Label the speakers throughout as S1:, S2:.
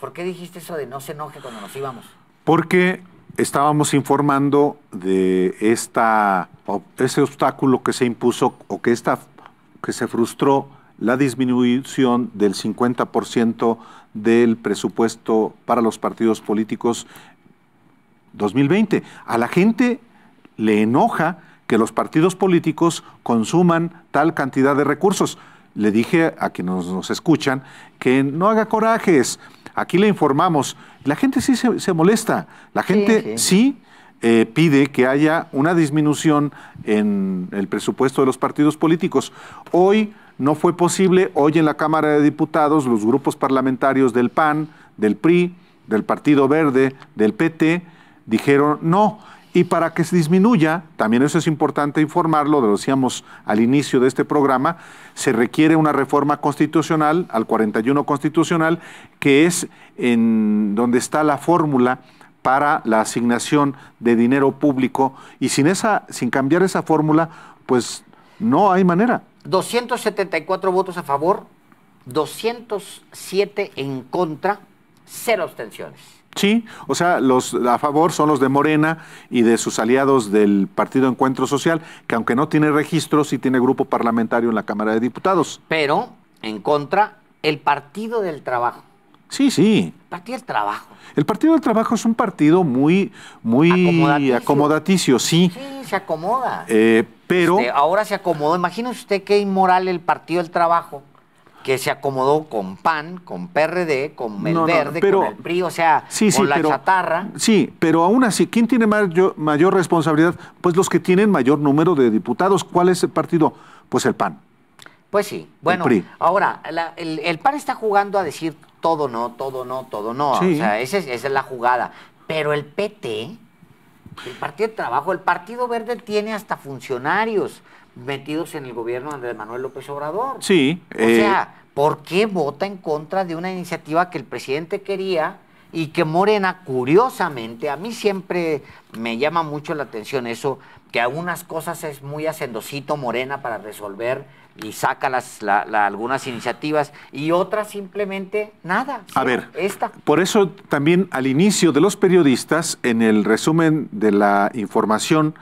S1: ¿Por qué? dijiste eso de no se enoje cuando nos íbamos?
S2: Porque estábamos informando de esta, ese obstáculo que se impuso o que, esta, que se frustró la disminución del 50% del presupuesto para los partidos políticos 2020. A la gente le enoja que los partidos políticos consuman tal cantidad de recursos. Le dije a quienes nos escuchan que no haga corajes, Aquí le informamos. La gente sí se, molesta. La gente sí, eh, pide que haya una disminución en el presupuesto de los partidos políticos. Hoy no fue posible. Hoy en la Cámara de Diputados, los grupos parlamentarios del PAN, del PRI, del Partido Verde, del PT, dijeron no. Y para que se disminuya, también eso es importante informarlo, lo decíamos al inicio de este programa, se requiere una reforma constitucional al 41 constitucional, que es en donde está la fórmula para la asignación de dinero público y sin esa sin cambiar esa fórmula, pues no hay manera.
S1: 274 votos a favor, 207 en contra, cero abstenciones.
S2: Sí, o sea, los a favor son los de Morena y de sus aliados del Partido Encuentro Social, que aunque no tiene registro, sí tiene grupo parlamentario en la Cámara de Diputados. Pero, en contra, el Partido del Trabajo. Sí, sí. El Partido del Trabajo. El Partido del Trabajo es un partido muy, muy acomodaticio, sí. Sí,
S1: se acomoda.
S2: Eh, pero. Este, ahora
S1: se acomodó. Imagínese usted qué inmoral el Partido del Trabajo
S2: que se acomodó con
S1: PAN, con PRD, con el Verde, con el PRI, o sea, con la chatarra.
S2: Sí, pero aún así, ¿quién tiene mayor, responsabilidad? Pues los que tienen mayor número de diputados. ¿Cuál es el partido? Pues el PAN.
S1: Pues sí. Bueno, ahora, el, PAN está jugando a decir todo no, todo no, todo no. O sea, esa es, esa es la jugada. Pero el PT, el Partido de Trabajo, el Partido Verde tiene hasta funcionarios metidos en el gobierno de Andrés Manuel López Obrador.
S2: Sí. O sea, eh,
S1: ¿por qué vota en contra de una iniciativa que el presidente quería y que Morena, curiosamente, a mí siempre me llama mucho la atención eso, que algunas cosas es muy hacendocito Morena para resolver y saca las, algunas iniciativas y otras simplemente nada. A ver, Esta.
S2: por eso también al inicio de los periodistas, en el resumen de la información,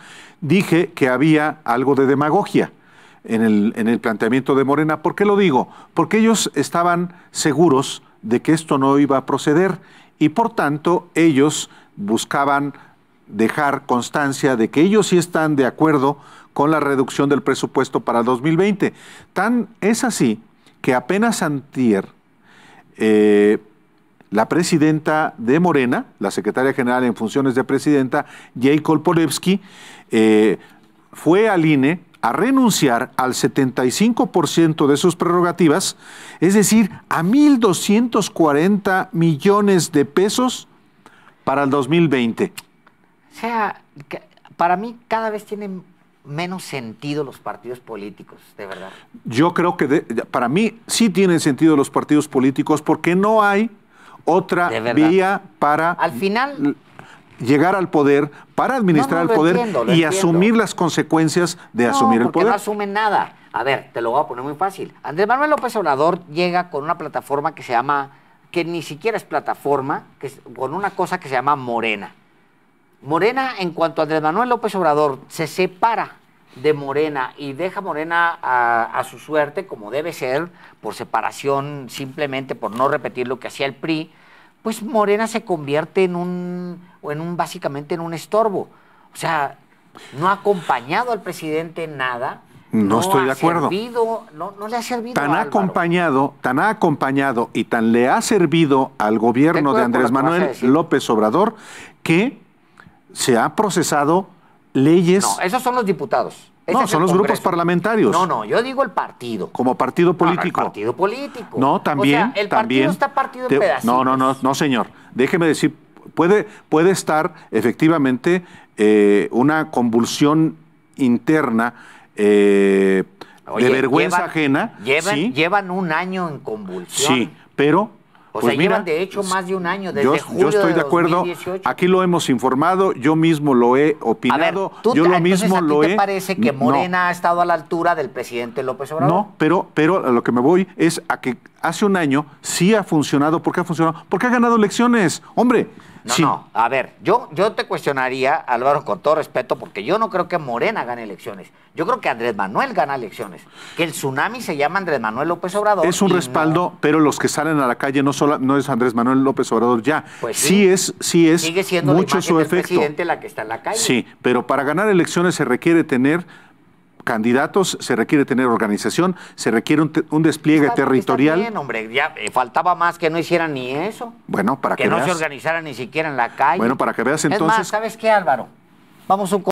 S2: dije que había algo de demagogia en el, planteamiento de Morena. ¿Por qué lo digo? Porque ellos estaban seguros de que esto no iba a proceder y por tanto ellos buscaban dejar constancia de que ellos sí están de acuerdo con la reducción del presupuesto para 2020. Tan es así que apenas antier eh, la presidenta de Morena, la secretaria general en funciones de presidenta, Jay Polevsky, eh, fue al INE a renunciar al 75% de sus prerrogativas, es decir, a 1.240 millones de pesos para el 2020.
S1: O sea, para mí cada vez tienen menos sentido los partidos políticos, de verdad.
S2: Yo creo que para mí sí tienen sentido los partidos políticos porque no hay otra vía para... llegar al poder, para administrar el poder y asumir las consecuencias de asumir el poder. No
S1: asumen nada. A ver, te lo voy a poner muy fácil. Andrés Manuel López Obrador llega con una plataforma que se llama, que ni siquiera es plataforma, que con una cosa que se llama Morena. Morena, en cuanto a Andrés Manuel López Obrador se separa de Morena y deja Morena a, su suerte, como debe ser, por separación, simplemente por no repetir lo que hacía el PRI, pues Morena se convierte en un, en un básicamente en un estorbo. O sea, no ha acompañado al presidente en nada. No, estoy de acuerdo. no, le ha servido. Tan
S2: acompañado, tan ha acompañado y tan le ha servido al gobierno de Andrés Manuel López Obrador que se ha procesado leyes. No, esos son los diputados no, son los grupos parlamentarios. No, no, yo digo el partido. Como partido político. partido político. No, también. el también, partido está partido en No, no, no, no, señor. Déjeme decir, puede, puede estar efectivamente eh, una convulsión interna. Eh, de vergüenza ajena.
S1: llevan un año en convulsión. Sí,
S2: pero o pues sea, llevan de
S1: hecho más de un año desde yo, julio Yo estoy de, acuerdo.
S2: Aquí lo hemos informado, yo mismo lo he opinado, tú, yo lo mismo ¿a lo te parece que Morena
S1: ha estado a la altura del presidente López Obrador? No,
S2: pero, pero a lo que me voy es a que hace un año sí ha funcionado. ¿Por qué ha funcionado? Porque ha ganado elecciones. Hombre,
S1: no, no. A ver, yo, yo te cuestionaría, Álvaro, con todo respeto, porque yo no creo que Morena gane elecciones. Yo creo que Andrés Manuel gana elecciones. Que el tsunami se llama Andrés Manuel López Obrador. Es un
S2: respaldo, pero los que salen a la calle no, solo, no es Andrés Manuel López Obrador ya. Pues sí, es, sí es. Sigue siendo mucho la presidente
S1: la que está en la calle. Sí,
S2: pero para ganar elecciones se requiere tener candidatos, se requiere tener organización, se requiere un, despliegue territorial. Está bien,
S1: hombre, ya eh, faltaba más que no hicieran ni eso.
S2: Bueno, para que, que no se
S1: organizaran ni siquiera en la calle. Bueno, para que veas entonces. Es más, ¿sabes qué, Álvaro?
S2: Vamos un